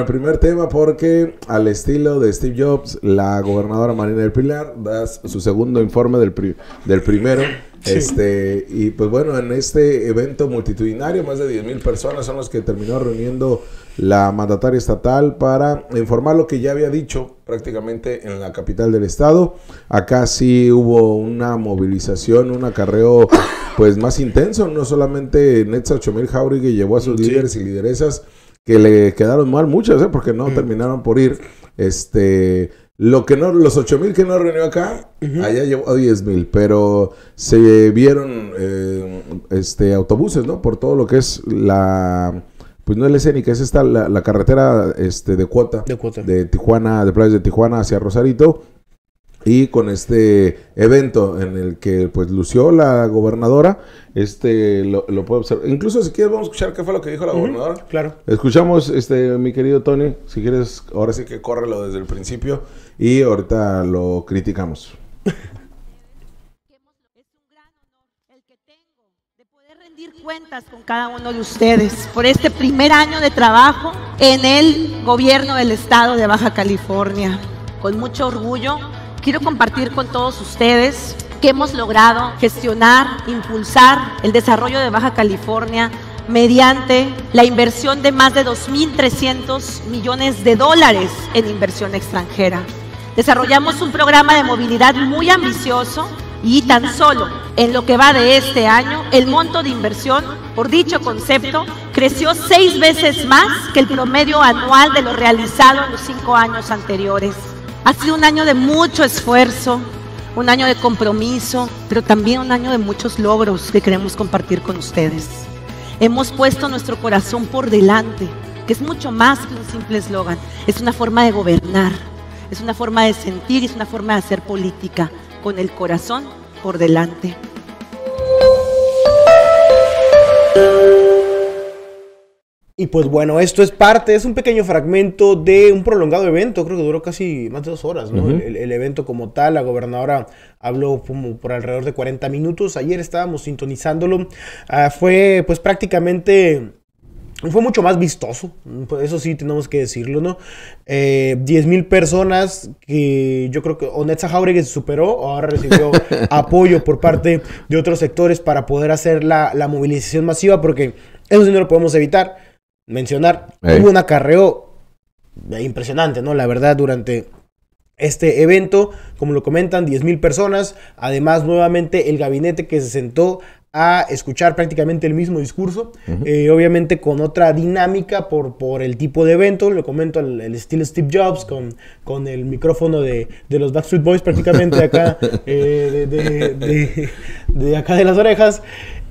El primer tema porque al estilo de Steve Jobs, la gobernadora Marina del Pilar da su segundo informe del, del primero. Este, y pues bueno, en este evento multitudinario, más de mil personas son los que terminó reuniendo la mandataria estatal para informar lo que ya había dicho prácticamente en la capital del estado. Acá sí hubo una movilización, un acarreo pues más intenso, no solamente Netza hauri Jauregui llevó a sus líderes y lideresas que le quedaron mal muchas, ¿eh? porque no mm. terminaron por ir. Este, lo que no, los ocho mil que no reunió acá, allá llevó a diez mil, pero se vieron eh, este, autobuses, ¿no? Por todo lo que es la, pues no es la escénica, es esta, la, carretera este, de cuota, de Tijuana, de playas de Tijuana hacia Rosarito y con este evento en el que pues lució la gobernadora, este lo, puedo observar. Incluso si quieres vamos a escuchar qué fue lo que dijo la gobernadora. Claro. Escuchamos este mi querido Tony, si quieres ahora sí que córrelo desde el principio y ahorita lo criticamos. de poder rendir cuentas con cada uno de ustedes por este primer año de trabajo en el gobierno del estado de Baja California. Con mucho orgullo Quiero compartir con todos ustedes que hemos logrado gestionar, impulsar el desarrollo de Baja California mediante la inversión de más de 2.300 millones de dólares en inversión extranjera. Desarrollamos un programa de movilidad muy ambicioso y tan solo en lo que va de este año, el monto de inversión por dicho concepto creció seis veces más que el promedio anual de lo realizado en los cinco años anteriores. Ha sido un año de mucho esfuerzo, un año de compromiso, pero también un año de muchos logros que queremos compartir con ustedes. Hemos puesto nuestro corazón por delante, que es mucho más que un simple eslogan, es una forma de gobernar, es una forma de sentir, y es una forma de hacer política, con el corazón por delante. Y pues bueno, esto es parte, es un pequeño fragmento de un prolongado evento, creo que duró casi más de dos horas, ¿no? el, evento como tal, la gobernadora habló como por alrededor de 40 minutos, ayer estábamos sintonizándolo, ah, fue pues prácticamente fue mucho más vistoso, eso sí tenemos que decirlo, ¿no? Eh, 10.000 personas que yo creo que Onetza Jauregui superó, ahora recibió apoyo por parte de otros sectores para poder hacer la, la movilización masiva, porque eso sí no lo podemos evitar mencionar, hubo un acarreo eh, impresionante, ¿no? La verdad, durante este evento, como lo comentan, 10.000 personas. Además, nuevamente, el gabinete que se sentó a escuchar prácticamente el mismo discurso, eh, obviamente con otra dinámica por, por el tipo de evento, lo comento el, estilo Steve Jobs con, con el micrófono de, los Backstreet Boys prácticamente acá, eh, de, acá de las orejas,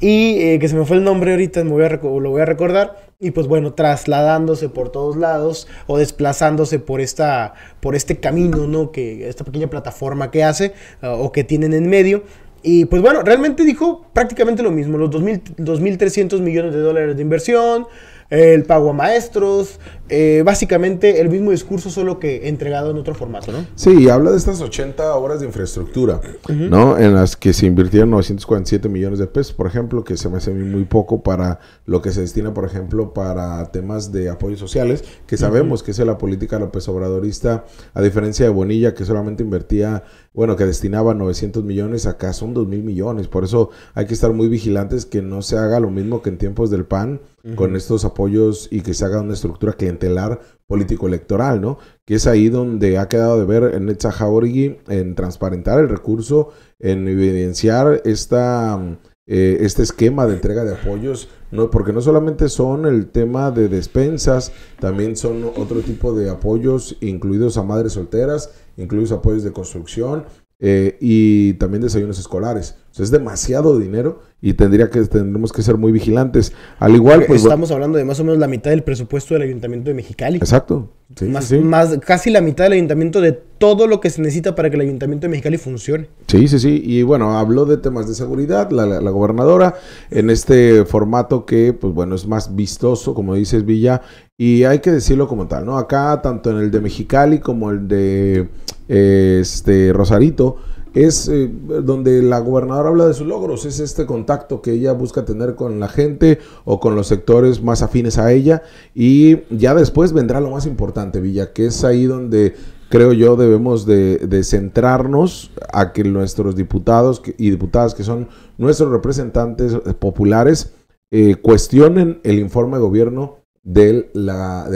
y que se me fue el nombre ahorita, me lo voy a recordar, y pues bueno, trasladándose por todos lados o desplazándose por, esta, por este camino, ¿no? Que esta pequeña plataforma que hace uh, o que tienen en medio. Y pues bueno, realmente dijo prácticamente lo mismo, los 2.300 millones de dólares de inversión, el pago a maestros, eh, básicamente el mismo discurso, solo que entregado en otro formato, ¿no? Sí, habla de estas 80 horas de infraestructura, ¿no? En las que se invirtieron 947 millones de pesos, por ejemplo, que se me hace muy poco para lo que se destina, por ejemplo, para temas de apoyos sociales, que sabemos que es la política López Obradorista, a diferencia de Bonilla, que solamente invertía, bueno, que destinaba 900 millones, acá son 2 mil millones, por eso hay que estar muy vigilantes que no se haga lo mismo que en tiempos del PAN, con estos apoyos y que se haga una estructura clientelar político-electoral, ¿no? Que es ahí donde ha quedado de ver en Jauregui en transparentar el recurso, en evidenciar esta, mm, eh, este esquema de entrega de apoyos, ¿no? porque no solamente son el tema de despensas, también son otro tipo de apoyos, incluidos a madres solteras, incluidos apoyos de construcción, eh, y también desayunos escolares. es demasiado dinero y tendría que, tendremos que ser muy vigilantes. Al igual, pues, Estamos hablando de más o menos la mitad del presupuesto del Ayuntamiento de Mexicali. Exacto. más, más, casi la mitad del Ayuntamiento de todo lo que se necesita para que el Ayuntamiento de Mexicali funcione. Sí, sí, sí. Y bueno, habló de temas de seguridad, la, la gobernadora, en este formato que, pues bueno, es más vistoso, como dices, Villa. Y hay que decirlo como tal, ¿no? Acá, tanto en el de Mexicali como el de este, Rosarito, es eh, donde la gobernadora habla de sus logros, es este contacto que ella busca tener con la gente o con los sectores más afines a ella y ya después vendrá lo más importante, Villa, que es ahí donde creo yo debemos de, centrarnos a que nuestros diputados y diputadas que son nuestros representantes populares eh, cuestionen el informe de gobierno de, la,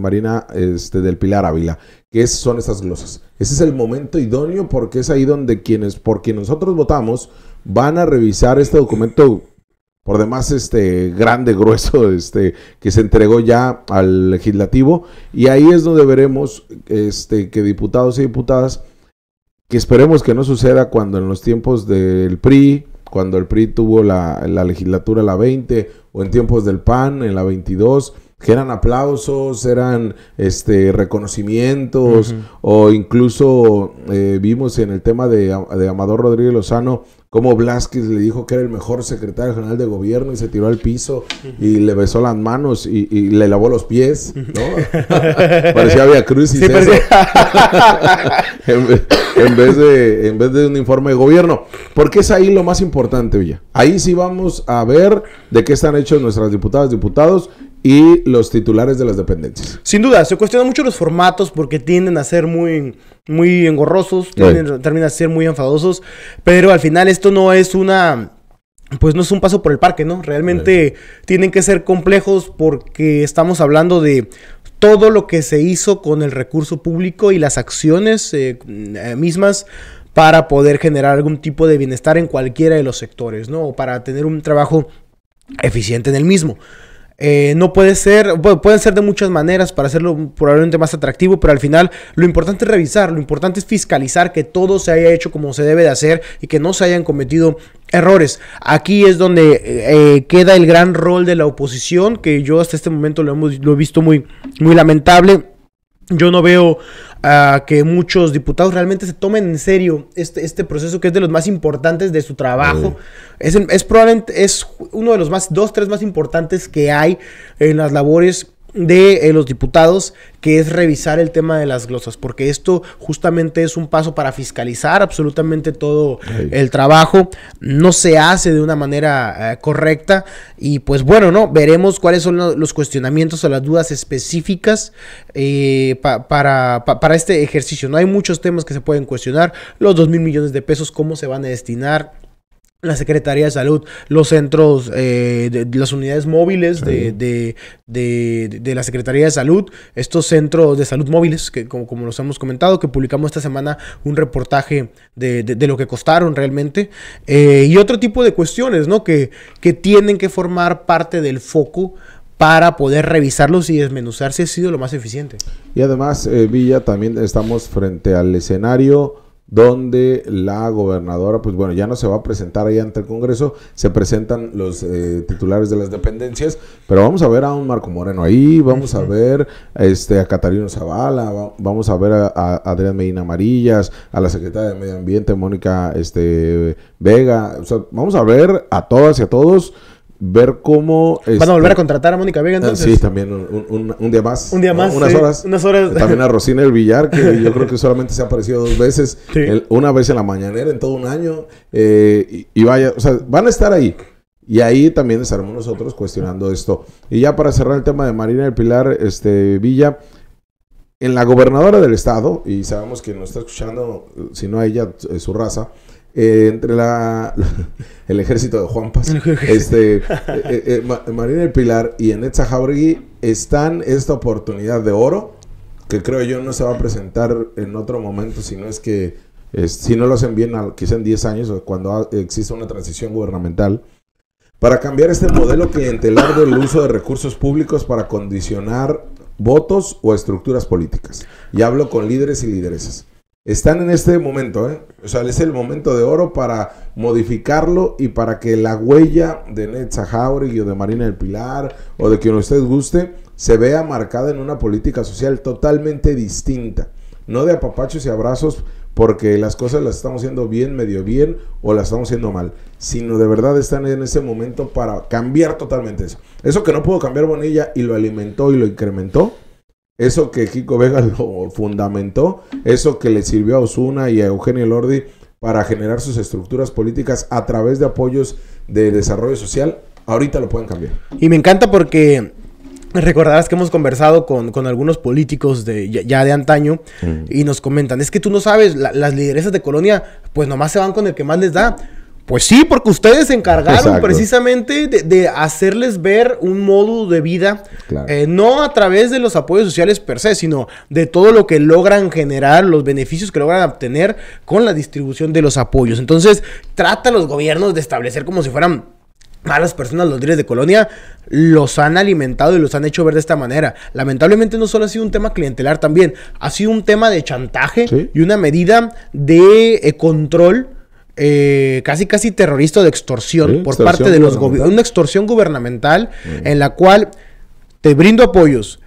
Marina este, del Pilar Ávila, que son estas glosas. Ese es el momento idóneo porque es ahí donde quienes, por quien nosotros votamos, van a revisar este documento, por demás, este grande, grueso, este, que se entregó ya al legislativo. Y ahí es donde veremos este, que diputados y diputadas, que esperemos que no suceda cuando en los tiempos del PRI, cuando el PRI tuvo la, la legislatura la 20, o en tiempos del PAN, en la 22, que eran aplausos, eran este, reconocimientos, o incluso eh, vimos en el tema de, Amador Rodríguez Lozano cómo Blasquez le dijo que era el mejor secretario general de gobierno y se tiró al piso y le besó las manos y, le lavó los pies, ¿no? parecía Via Cruz en, vez, de, en vez de un informe de gobierno. Porque es ahí lo más importante, Villa. Ahí sí vamos a ver de qué están hechos nuestras diputadas, diputados y los titulares de las dependencias. Sin duda, se cuestionan mucho los formatos porque tienden a ser muy, muy engorrosos, tienden, terminan a ser muy enfadosos, pero al final esto no es una... Pues no es un paso por el parque, ¿no? Realmente tienen que ser complejos porque estamos hablando de todo lo que se hizo con el recurso público y las acciones eh, eh, mismas para poder generar algún tipo de bienestar en cualquiera de los sectores, ¿no? O para tener un trabajo eficiente en el mismo. Eh, no puede ser, pueden ser de muchas maneras para hacerlo probablemente más atractivo, pero al final lo importante es revisar, lo importante es fiscalizar que todo se haya hecho como se debe de hacer y que no se hayan cometido errores. Aquí es donde eh, eh, queda el gran rol de la oposición, que yo hasta este momento lo, lo he visto muy, muy lamentable yo no veo ah, que muchos diputados realmente se tomen en serio este, este, proceso que es de los más importantes de su trabajo. Es, es probablemente es uno de los más, dos, tres más importantes que hay en las labores de eh, los diputados, que es revisar el tema de las glosas, porque esto justamente es un paso para fiscalizar absolutamente todo el trabajo, no se hace de una manera eh, correcta y pues bueno, ¿no? Veremos cuáles son los cuestionamientos o las dudas específicas eh, para, para este ejercicio, ¿no? Hay muchos temas que se pueden cuestionar, los dos mil millones de pesos, cómo se van a destinar, la Secretaría de Salud, los centros, eh, las unidades móviles de de, de, la Secretaría de Salud, estos centros de salud móviles, que como, como los hemos comentado, que publicamos esta semana un reportaje de, lo que costaron realmente, eh, y otro tipo de cuestiones, ¿no? Que, que tienen que formar parte del foco para poder revisarlos y desmenuzar si ha sido lo más eficiente. Y además, eh, Villa, también estamos frente al escenario donde la gobernadora, pues bueno, ya no se va a presentar ahí ante el Congreso, se presentan los eh, titulares de las dependencias, pero vamos a ver a un Marco Moreno ahí, vamos a ver este, a Catarino Zavala, vamos a ver a, Adrián Medina Amarillas, a la secretaria de Medio Ambiente, Mónica este, Vega, vamos a ver a todas y a todos ver cómo... ¿Van a volver a este, contratar a Mónica Vega ah, entonces? sí, también un, día más. Un día más. Unas horas. También a Rosina El Villar, que yo creo que solamente se ha aparecido dos veces. una vez en la mañanera en todo un año. Eh, y, vaya, o sea, van a estar ahí. Y ahí también estaremos nosotros cuestionando esto. Y ya para cerrar el tema de Marina del Pilar este, Villa, en la gobernadora del estado, y sabemos que nos está escuchando, si no a ella, eh, su raza, eh, entre la, el ejército de Juan Paz, este, eh, eh, Marina del Pilar y Enetza Jauregui están esta oportunidad de oro que creo yo no se va a presentar en otro momento, no es que si no lo hacen bien, quizá en 10 años o cuando exista una transición gubernamental, para cambiar este modelo clientelar del uso de recursos públicos para condicionar votos o estructuras políticas. Y hablo con líderes y lideresas están en este momento, ¿eh? O sea, es el momento de oro para modificarlo y para que la huella de Netza o de Marina del Pilar o de quien usted guste se vea marcada en una política social totalmente distinta. No de apapachos y abrazos porque las cosas las estamos haciendo bien, medio bien o las estamos haciendo mal, sino de verdad están en ese momento para cambiar totalmente eso. Eso que no pudo cambiar Bonilla y lo alimentó y lo incrementó, eso que Kiko Vega lo fundamentó, eso que le sirvió a Osuna y a Eugenio Lordi para generar sus estructuras políticas a través de apoyos de desarrollo social, ahorita lo pueden cambiar. Y me encanta porque Recordarás que hemos conversado con, algunos políticos de, ya, de antaño y nos comentan, es que tú no sabes, las lideresas de Colonia pues nomás se van con el que más les da. Pues sí, porque ustedes se encargaron precisamente de, hacerles ver un modo de vida, eh, no a través de los apoyos sociales per se, sino de todo lo que logran generar, los beneficios que logran obtener con la distribución de los apoyos. Entonces, trata a los gobiernos de establecer como si fueran malas personas, los líderes de colonia, los han alimentado y los han hecho ver de esta manera. Lamentablemente no solo ha sido un tema clientelar también, ha sido un tema de chantaje y una medida de eh, control eh, casi casi terrorista de extorsión por parte de los gobiernos, una extorsión gubernamental mm. en la cual te brindo apoyos,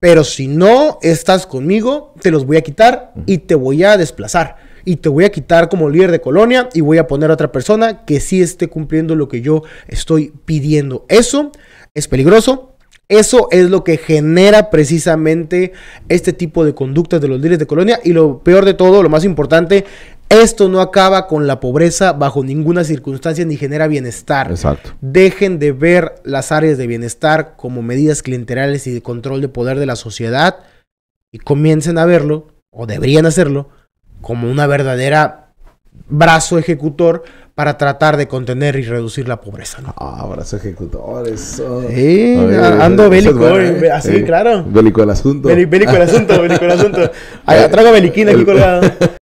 pero si no estás conmigo, te los voy a quitar y te voy a desplazar. Y te voy a quitar como líder de colonia y voy a poner a otra persona que sí esté cumpliendo lo que yo estoy pidiendo. Eso es peligroso, eso es lo que genera precisamente este tipo de conductas de los líderes de colonia. Y lo peor de todo, lo más importante, esto no acaba con la pobreza bajo ninguna circunstancia ni genera bienestar. Exacto. Dejen de ver las áreas de bienestar como medidas clienterales y de control de poder de la sociedad y comiencen a verlo, o deberían hacerlo, como una verdadera brazo ejecutor para tratar de contener y reducir la pobreza. Ah, brazo ejecutor. ando bélico. Así, claro. Bélico el asunto. Bélico el asunto, eh, bélico el asunto. trago beliquín aquí colgado.